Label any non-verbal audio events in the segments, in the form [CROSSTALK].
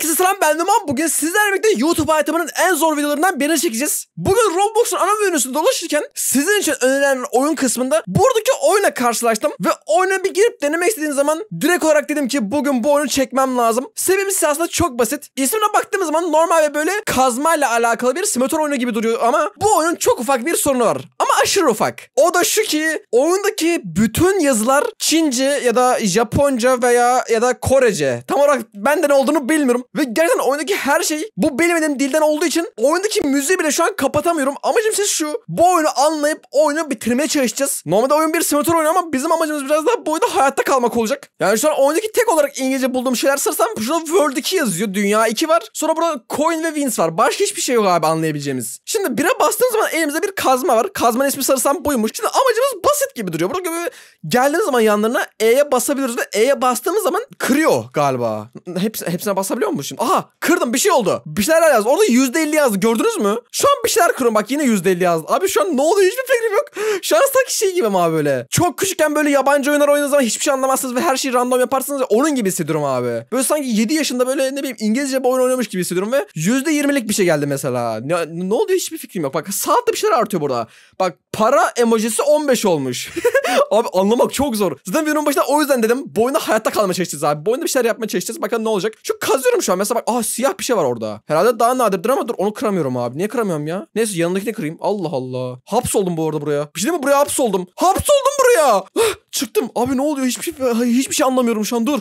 Herkese selam ben Numan. Bugün sizlerle birlikte YouTube hayatımın en zor videolarından birini çekeceğiz. Bugün Roblox'un ana menüsünde dolaşırken sizin için önerilen oyun kısmında buradaki oyuna karşılaştım. Ve oyuna bir girip denemek istediğim zaman direkt olarak dedim ki bugün bu oyunu çekmem lazım. Sebebi aslında çok basit. İsmine baktığım zaman normal ve böyle kazmayla alakalı bir simülatör oyunu gibi duruyor ama bu oyunun çok ufak bir sorunu var aşırı ufak. O da şu ki oyundaki bütün yazılar Çince ya da Japonca veya ya da Korece. Tam olarak bende ne olduğunu bilmiyorum. Ve gerçekten oyundaki her şey bu bilmediğim dilden olduğu için oyundaki müziği bile şu an kapatamıyorum. Amacım siz şu. Bu oyunu anlayıp oyunu bitirmeye çalışacağız. Normalde oyun bir simülatör oyunu ama bizim amacımız biraz daha bu oyunda hayatta kalmak olacak. Yani şu an oyundaki tek olarak İngilizce bulduğum şeyler sırsam şurada World 2 yazıyor. Dünya 2 var. Sonra burada Coin ve Wins var. Başka hiçbir şey yok abi anlayabileceğimiz. Şimdi bira bastığımız zaman elimizde bir kazma var. Kazmanın ismi sarısam buymuş. Şimdi amacımız basit gibi duruyor. Burada gibi geldiğiniz zaman yanlarına E'ye basabiliriz ve E'ye bastığımız zaman kırıyor galiba. Hepsi, hepsine basabiliyor mu şimdi? Aha kırdım bir şey oldu. Bir şeyler yazdı. Orada %50 yazdı gördünüz mü? Şu an bir şeyler kırıyorum bak yine %50 yazdı. Abi şu an ne oldu hiçbir fikrim yok. Şu an sanki şey gibi abi böyle. Çok küçükken böyle yabancı oyunlar oynadığınız zaman hiçbir şey anlamazsınız ve her şeyi random yaparsınız onun gibi hissediyorum abi. Böyle sanki 7 yaşında böyle ne bileyim İngilizce bir oyun oynamış gibi hissediyorum ve %20'lik bir şey geldi mesela. Ne, ne oluyor hiçbir fikrim yok. Bak saatte bir şeyler artıyor burada. Bak para emojisi 15 olmuş. [LAUGHS] abi anlamak çok zor. Zaten videonun başında o yüzden dedim bu hayatta kalma çalışacağız. abi. Bu bir şeyler yapma çalışacağız. Bakalım ne olacak. Şu kazıyorum şu an. Mesela bak ah siyah bir şey var orada. Herhalde daha nadirdir ama dur onu kıramıyorum abi. Niye kıramıyorum ya? Neyse yanındakini kırayım. Allah Allah. Hapsoldum bu arada buraya. Bir şey değil mi? Buraya hapsoldum. Hapsoldum buraya. Ah, çıktım. Abi ne oluyor? Hiçbir, şey, hiçbir şey anlamıyorum şu an. Dur.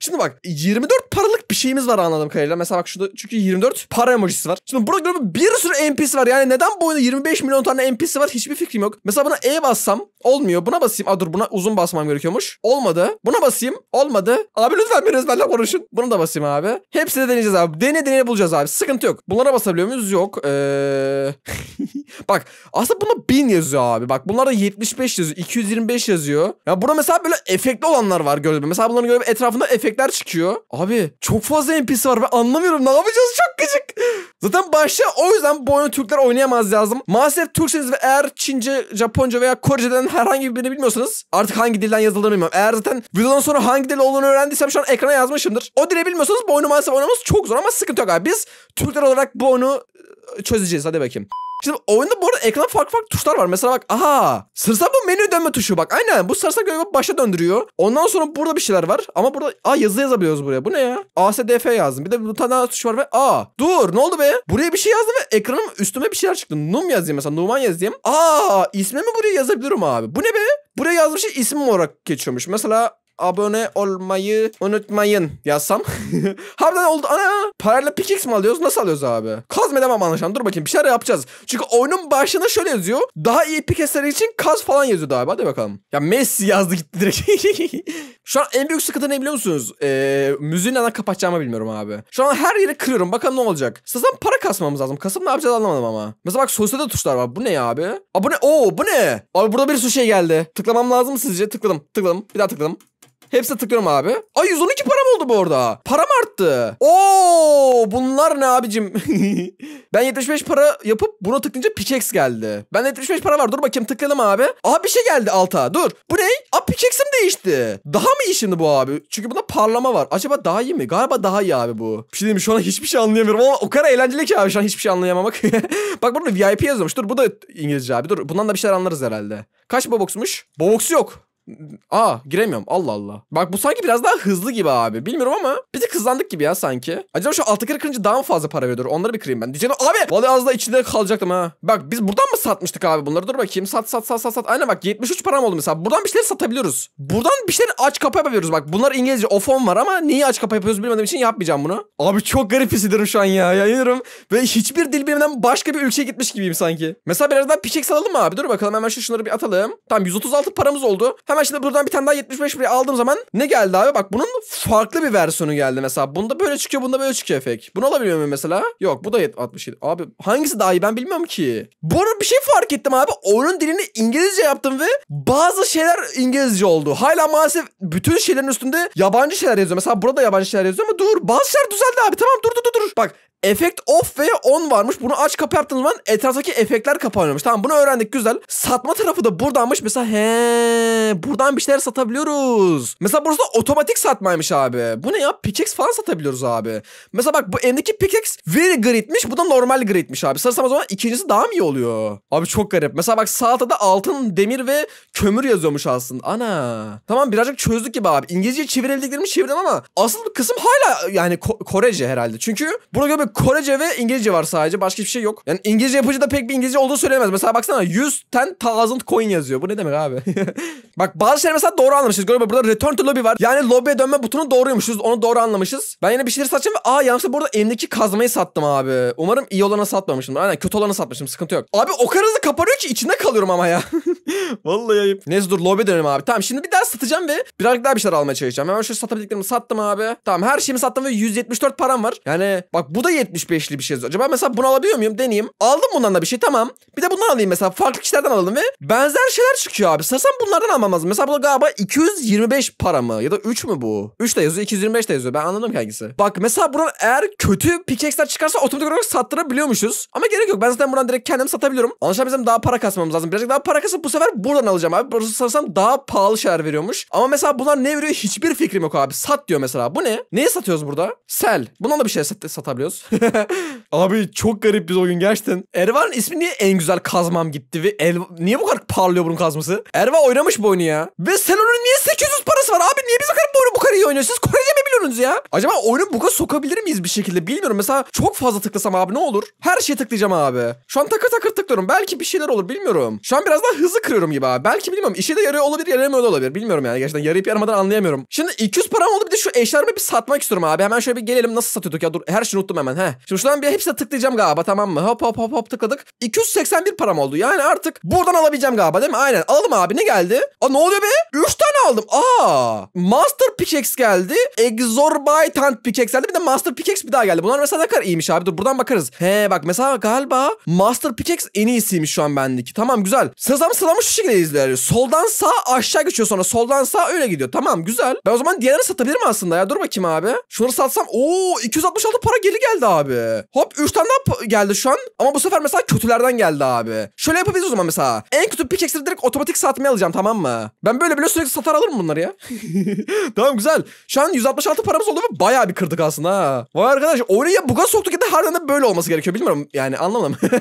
Şimdi bak 24 paralı bir şeyimiz var anladım kadarıyla. Mesela bak şurada çünkü 24 para emojisi var. Şimdi burada bir sürü NPC var. Yani neden bu oyunda 25 milyon tane NPC var hiçbir fikrim yok. Mesela buna E bassam olmuyor. Buna basayım. Aa dur buna uzun basmam gerekiyormuş. Olmadı. Buna basayım. Olmadı. Abi lütfen biraz benimle konuşun. Bunu da basayım abi. Hepsini deneyeceğiz abi. Dene deneye bulacağız abi. Sıkıntı yok. Bunlara basabiliyor muyuz? Yok. Ee... [LAUGHS] bak aslında buna 1000 yazıyor abi. Bak bunlarda 75 yazıyor. 225 yazıyor. Ya burada mesela böyle efektli olanlar var gördüm. Mesela bunların göre etrafında efektler çıkıyor. Abi çok çok fazla NPC var. ve anlamıyorum ne yapacağız çok gıcık. Zaten başta o yüzden bu oyunu Türkler oynayamaz lazım. Maalesef Türkseniz ve eğer Çince, Japonca veya Koreceden herhangi birini bilmiyorsanız artık hangi dilden yazıldığını bilmiyorum. Eğer zaten videodan sonra hangi dil olduğunu öğrendiysem şu an ekrana yazmışımdır. O dile bilmiyorsanız bu oyunu maalesef oynamanız çok zor ama sıkıntı yok abi. Biz Türkler olarak bu oyunu e, çözeceğiz. Hadi bakayım. Şimdi oyunda bu arada ekranda farklı farklı tuşlar var. Mesela bak aha sarısı bu menü dönme tuşu bak. Aynen bu sarısı galiba başa döndürüyor. Ondan sonra burada bir şeyler var. Ama burada a yazı yazabiliyoruz buraya. Bu ne ya? ASDF yazdım. Bir de bir tane tuş var ve a dur ne oldu be? Buraya bir şey yazdım ve ekranım üstüme bir şeyler çıktı. Num yazayım mesela Numan yazayım. Aa ismimi buraya yazabilirim abi. Bu ne be? Buraya yazmış şey ismim olarak geçiyormuş. Mesela abone olmayı unutmayın yazsam. [LAUGHS] Harbiden oldu. Ana parayla pickaxe mi alıyoruz? Nasıl alıyoruz abi? Kaz Kazmedemem anlaşılan. Dur bakayım bir şeyler yapacağız. Çünkü oyunun başına şöyle yazıyor. Daha iyi pickaxe'ler için kaz falan yazıyor abi. Hadi bakalım. Ya Messi yazdı gitti direkt. [LAUGHS] Şu an en büyük sıkıntı ne biliyor musunuz? Ee, müziği neden kapatacağımı bilmiyorum abi. Şu an her yeri kırıyorum. Bakalım ne olacak. Sizden para kasmamız lazım. Kasım ne yapacağız anlamadım ama. Mesela bak sosyete tuşlar var. Bu ne ya abi? Abone. Oo bu ne? Abi burada bir sürü şey geldi. Tıklamam lazım mı sizce? Tıkladım. Tıkladım. Bir daha tıkladım. Hepsine tıklıyorum abi. Ay 112 param oldu bu arada. Param arttı. Oo bunlar ne abicim? [LAUGHS] ben 75 para yapıp buna tıklayınca pickaxe geldi. Ben 75 para var. Dur bakayım tıklayalım abi. Aha bir şey geldi alta. Dur. Bu ne? Aa pickaxe'im değişti. Daha mı iyi şimdi bu abi? Çünkü bunda parlama var. Acaba daha iyi mi? Galiba daha iyi abi bu. Bir şey diyeyim şu an hiçbir şey anlayamıyorum ama o kadar eğlenceli ki abi şu an hiçbir şey anlayamamak. [LAUGHS] Bak burada VIP yazıyormuş. Dur bu da İngilizce abi. Dur bundan da bir şeyler anlarız herhalde. Kaç boboksmuş? Boboks yok. Aa giremiyorum Allah Allah. Bak bu sanki biraz daha hızlı gibi abi. Bilmiyorum ama bizi tık gibi ya sanki. Acaba şu altı kere kırınca daha mı fazla para veriyor? Onları bir kırayım ben. Diyeceğim abi vallahi az da içinde kalacaktım ha. Bak biz buradan mı satmıştık abi bunları? Dur bakayım sat sat sat sat sat. Aynen bak 73 param oldu mesela. Buradan bir şeyler satabiliyoruz. Buradan bir şeyler aç kapa yapıyoruz Bak bunlar İngilizce o fon var ama niye aç kapa yapıyoruz bilmediğim için yapmayacağım bunu. Abi çok garip hissediyorum şu an ya. Yayınırım. Ve hiçbir dil bilmeden başka bir ülkeye gitmiş gibiyim sanki. Mesela birazdan piçek salalım mı abi? Dur bakalım hemen şu şunları bir atalım. Tamam 136 paramız oldu. Hemen şimdi buradan bir tane daha 75 buraya aldığım zaman ne geldi abi? Bak bunun farklı bir versiyonu geldi mesela. Bunda böyle çıkıyor, bunda böyle çıkıyor efekt. Bunu alabiliyor muyum mesela? Yok bu da 67. Abi hangisi daha iyi ben bilmiyorum ki. Bu arada bir şey fark ettim abi. Oyunun dilini İngilizce yaptım ve bazı şeyler İngilizce oldu. Hala maalesef bütün şeylerin üstünde yabancı şeyler yazıyor. Mesela burada yabancı şeyler yazıyor ama dur bazı şeyler düzeldi abi. Tamam dur dur dur. Bak Efekt off ve on varmış. Bunu aç kapı yaptığın zaman etraftaki efektler kapanıyormuş. Tamam bunu öğrendik güzel. Satma tarafı da buradanmış. Mesela he buradan bir şeyler satabiliyoruz. Mesela burası da otomatik satmaymış abi. Bu ne ya? Pickaxe falan satabiliyoruz abi. Mesela bak bu elimdeki pickaxe very gridmiş. Bu da normal gridmiş abi. Sarsam o zaman ikincisi daha mı iyi oluyor? Abi çok garip. Mesela bak sağ da altın, demir ve kömür yazıyormuş aslında. Ana. Tamam birazcık çözdük gibi abi. İngilizce çevirebildiklerimi çevirdim ama asıl kısım hala yani Ko Korece herhalde. Çünkü buna böyle Korece ve İngilizce var sadece. Başka hiçbir şey yok. Yani İngilizce yapıcı da pek bir İngilizce olduğu söylemez. Mesela baksana 100 ten thousand coin yazıyor. Bu ne demek abi? [LAUGHS] Bak bazı şeyler mesela doğru anlamışız. Galiba burada return to lobby var. Yani lobby'e dönme butonu doğruymuşuz. Onu doğru anlamışız. Ben yine bir şeyleri satacağım ve aa yanlışlıkla burada elimdeki kazmayı sattım abi. Umarım iyi olanı satmamışım. Aynen kötü olanı satmışım. Sıkıntı yok. Abi o kadar hızlı kapanıyor ki içinde kalıyorum ama ya. [LAUGHS] Vallahi ayıp. Neyse dur lobby dönelim abi. Tamam şimdi bir daha satacağım ve birazcık daha bir şeyler almaya çalışacağım. Hemen şu satabildiklerimi sattım abi. Tamam her şeyimi sattım ve 174 param var. Yani bak bu da 75'li bir şey yazıyor. Acaba mesela bunu alabiliyor muyum? Deneyeyim. Aldım bundan da bir şey tamam. Bir de bundan alayım mesela. Farklı kişilerden alalım ve benzer şeyler çıkıyor abi. Sanırsam bunlardan almam lazım. Mesela bu galiba 225 para mı? Ya da 3 mü bu? 3 de yazıyor 225 de yazıyor. Ben anladım ki hangisi. Bak mesela buradan eğer kötü pickaxe'ler çıkarsa otomatik olarak sattırabiliyormuşuz. Ama gerek yok. Ben zaten buradan direkt kendim satabiliyorum. Anlaşılan bizim daha para kasmamız lazım. Birazcık daha para kasıp bu sefer buradan alacağım abi. Burası sanırsam daha pahalı şeyler veriyormuş. Ama mesela bunlar ne veriyor hiçbir fikrim yok abi. Sat diyor mesela. Bu ne? Neye satıyoruz burada? Sel. Bundan da bir şey sat satabiliyoruz. [LAUGHS] Abi çok garip bir oyun gerçekten. Erva'nın ismi niye en güzel kazmam gitti ve el... niye bu kadar parlıyor bunun kazması? Erva oynamış bu oyunu ya. Ve sen onun niye 800 parası var abi? Niye biz bu kadar bu, kadar iyi oynuyorsunuz? Korece mi yapıyorsunuz ya? Acaba oyunu buga sokabilir miyiz bir şekilde bilmiyorum. Mesela çok fazla tıklasam abi ne olur? Her şeye tıklayacağım abi. Şu an takır takır tıklıyorum. Belki bir şeyler olur bilmiyorum. Şu an biraz daha hızlı kırıyorum gibi abi. Belki bilmiyorum. İşe de yarıyor olabilir yaramıyor olabilir. Bilmiyorum yani gerçekten yarayıp yaramadan anlayamıyorum. Şimdi 200 param oldu bir de şu eşyalarımı bir satmak istiyorum abi. Hemen şöyle bir gelelim nasıl satıyorduk ya dur. Her şeyi unuttum hemen. he. Şimdi şuradan bir hepsine tıklayacağım galiba tamam mı? Hop hop hop hop tıkladık. 281 param oldu. Yani artık buradan alabileceğim galiba değil mi? Aynen alalım abi ne geldi? Aa ne oluyor be? 3 tane aldım. Aa! Master Pickaxe geldi. Exorbitant Pickaxe geldi. Bir de Master Pickaxe bir daha geldi. Bunlar mesela ne kadar iyiymiş abi. Dur buradan bakarız. He bak mesela galiba Master Pickaxe en iyisiymiş şu an bendeki. Tamam güzel. Sıram sıramış şu şekilde izliyoruz. Soldan sağ aşağı geçiyor sonra. Soldan sağ öyle gidiyor. Tamam güzel. Ben o zaman diğerini satabilirim aslında ya. Dur bakayım abi. Şunları satsam. Oo 266 para geri geldi abi. Hop 3 tane daha geldi şu an. Ama bu sefer mesela kötülerden geldi abi. Şöyle yapabiliriz o zaman mesela. En kötü pickaxe'leri direkt otomatik satmaya alacağım tamam mı? Ben böyle böyle sürekli satarım para alır mı bunlar ya? [LAUGHS] tamam güzel. Şu an 166 paramız oldu ve bayağı bir kırdık aslında ha. Vay arkadaş oraya buga soktuk ya da harbiden de böyle olması gerekiyor. Bilmiyorum yani anlamadım. [LAUGHS]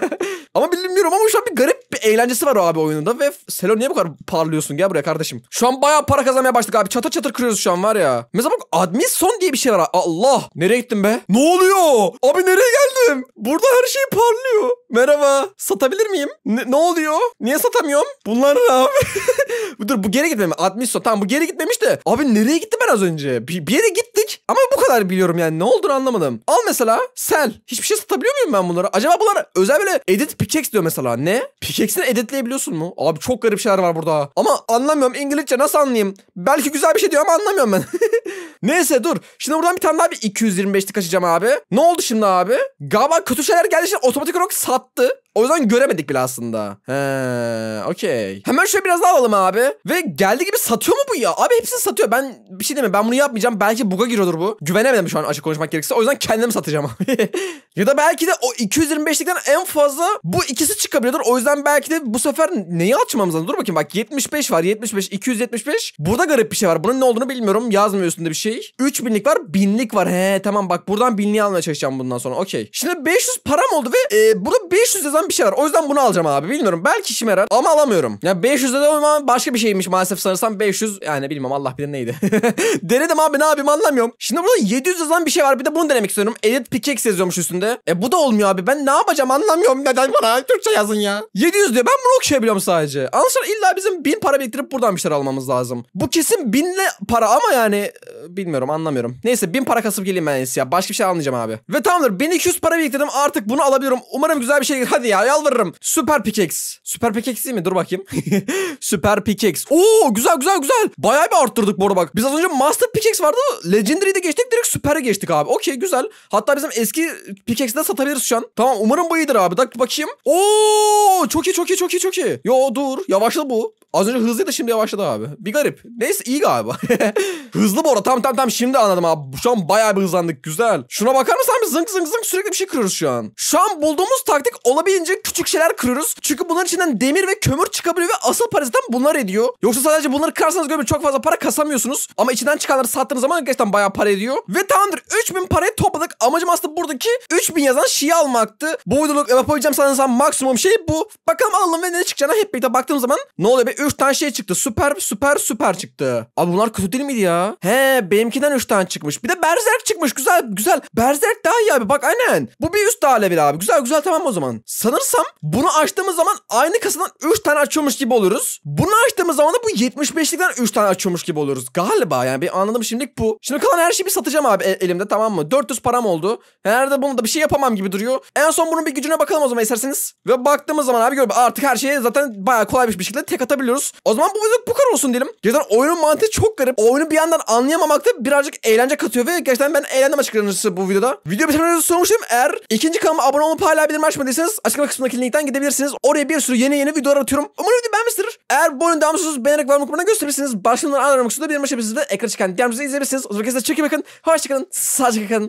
ama bilmiyorum ama şu an bir garip eğlencesi var o abi oyununda ve Selo niye bu kadar parlıyorsun gel buraya kardeşim. Şu an bayağı para kazanmaya başladık abi. Çatır çatır kırıyoruz şu an var ya. Mesela bak admin son diye bir şey var. Allah nereye gittim be? Ne oluyor? Abi nereye geldim? Burada her şey parlıyor. Merhaba. Satabilir miyim? Ne, ne oluyor? Niye satamıyorum? Bunlar ne abi? [LAUGHS] Dur bu geri gitmemi. Admin son. Tamam bu geri gitmemiş de. Abi nereye gittim ben az önce? Bir, bir yere gittik. Ama bu kadar biliyorum yani. Ne olduğunu anlamadım. Al mesela sel. Hiçbir şey satabiliyor muyum ben bunları? Acaba bunlar özel böyle edit pickaxe diyor mesela. Ne? Pickaxe Eksileri editleyebiliyorsun mu? Abi çok garip şeyler var burada. Ama anlamıyorum İngilizce nasıl anlayayım? Belki güzel bir şey diyor ama anlamıyorum ben. [LAUGHS] Neyse dur. Şimdi buradan bir tane daha bir 225'lik açacağım abi. Ne oldu şimdi abi? Galiba kötü şeyler geldi şimdi otomatik olarak sattı. O yüzden göremedik bile aslında. He, okey. Hemen şöyle biraz daha alalım abi. Ve geldi gibi satıyor mu bu ya? Abi hepsini satıyor. Ben bir şey demiyorum. Ben bunu yapmayacağım. Belki buga giriyordur bu. Güvenemedim şu an açık konuşmak gerekirse. O yüzden kendim satacağım abi. [LAUGHS] ya da belki de o 225'likten en fazla bu ikisi çıkabiliyordur. O yüzden belki de bu sefer neyi açmamız lazım? Dur bakayım bak 75 var. 75, 275. Burada garip bir şey var. Bunun ne olduğunu bilmiyorum. Yazmıyor üstünde bir şey. 3000'lik var. 1000'lik var. He tamam bak buradan 1000'liği almaya çalışacağım bundan sonra. Okey. Şimdi 500 param oldu ve e, burada 500 yazan enteresan bir şey var. O yüzden bunu alacağım abi. Bilmiyorum. Belki işime yarar ama alamıyorum. Ya yani 500'de de olmam başka bir şeymiş maalesef sanırsam. 500 yani bilmem Allah bilir neydi. [LAUGHS] Denedim abi ne yapayım anlamıyorum. Şimdi burada 700 yazan bir şey var. Bir de bunu denemek istiyorum. Edit pickaxe yazıyormuş üstünde. E bu da olmuyor abi. Ben ne yapacağım anlamıyorum. Neden bana Türkçe yazın ya. 700 diyor. Ben bunu okuyabiliyorum sadece. Anlaşılan illa bizim 1000 para biriktirip buradan bir şeyler almamız lazım. Bu kesin 1000'le para ama yani e, bilmiyorum anlamıyorum. Neyse 1000 para kasıp geleyim ben ya. Başka bir şey almayacağım abi. Ve tamamdır 1200 para biriktirdim. Artık bunu alabiliyorum. Umarım güzel bir şey gelir. Hadi ya yalvarırım. Süper pickaxe. Süper pickaxe değil mi? Dur bakayım. [LAUGHS] Süper pickaxe. Oo güzel güzel güzel. Bayağı bir arttırdık bu arada bak. Biz az önce master pickaxe vardı. Legendary'de geçtik direkt süper'e geçtik abi. Okey güzel. Hatta bizim eski pickaxe'i de satabiliriz şu an. Tamam umarım bu iyidir abi. Bak bakayım. Oo çok iyi çok iyi çok iyi çok iyi. Yo dur. Yavaşla bu. Az önce hızlıydı şimdi yavaşladı abi. Bir garip. Neyse iyi galiba. [LAUGHS] Hızlı bu arada. Tam tam tam şimdi anladım abi. Şu an bayağı bir hızlandık. Güzel. Şuna bakar mısın abi? Zınk zınk zınk sürekli bir şey kırıyoruz şu an. Şu an bulduğumuz taktik olabildiğince küçük şeyler kırıyoruz. Çünkü bunların içinden demir ve kömür çıkabiliyor ve asıl parazitten bunlar ediyor. Yoksa sadece bunları kırarsanız görmeyin çok fazla para kasamıyorsunuz. Ama içinden çıkanları sattığınız zaman gerçekten bayağı para ediyor. Ve tamamdır 3000 parayı topladık. Amacım aslında buradaki 3000 yazan şeyi almaktı. Bu uydurluk yapabileceğim sanırsam maksimum şey bu. Bakalım alalım ve ne çıkacağına hep birlikte baktığım zaman ne oluyor be 3 tane şey çıktı. Süper süper süper çıktı. Abi bunlar kötü değil miydi ya? He benimkiden 3 tane çıkmış. Bir de Berserk çıkmış. Güzel güzel. Berserk daha iyi abi. Bak aynen. Bu bir üst level abi. Güzel güzel tamam o zaman. Sanırsam bunu açtığımız zaman aynı kasadan 3 tane açıyormuş gibi oluruz. Bunu açtığımız zaman da bu 75'likten 3 tane açıyormuş gibi oluruz. Galiba yani bir anladım şimdilik bu. Şimdi kalan her şeyi bir satacağım abi e, elimde tamam mı? 400 param oldu. Herhalde bunu da bir şey yapamam gibi duruyor. En son bunun bir gücüne bakalım o zaman isterseniz. Ve baktığımız zaman abi gör artık her şeyi zaten bayağı kolay bir şekilde tek atabiliyoruz yapabiliyoruz. O zaman bu videoluk bu kadar olsun diyelim. Gerçekten oyunun mantığı çok garip. Oyunu bir yandan anlayamamakta birazcık eğlence katıyor ve gerçekten ben eğlendim açıkçası bu videoda. Video bitirmeden sonmuşum. Eğer ikinci kanalıma abone olup hala bildirim açmadıysanız açıklama kısmındaki linkten gidebilirsiniz. Oraya bir sürü yeni yeni videolar atıyorum. Umarım video beğenmişsinizdir. Eğer bu oyunu devamsız beğenerek var mı gösterirsiniz. Başlamadan anlamak için de bir maç yapabilirsiniz ve ekran çıkan diğer izleyebilirsiniz. O zaman kez de çekin bakın. Hoşçakalın. Sadece kalın.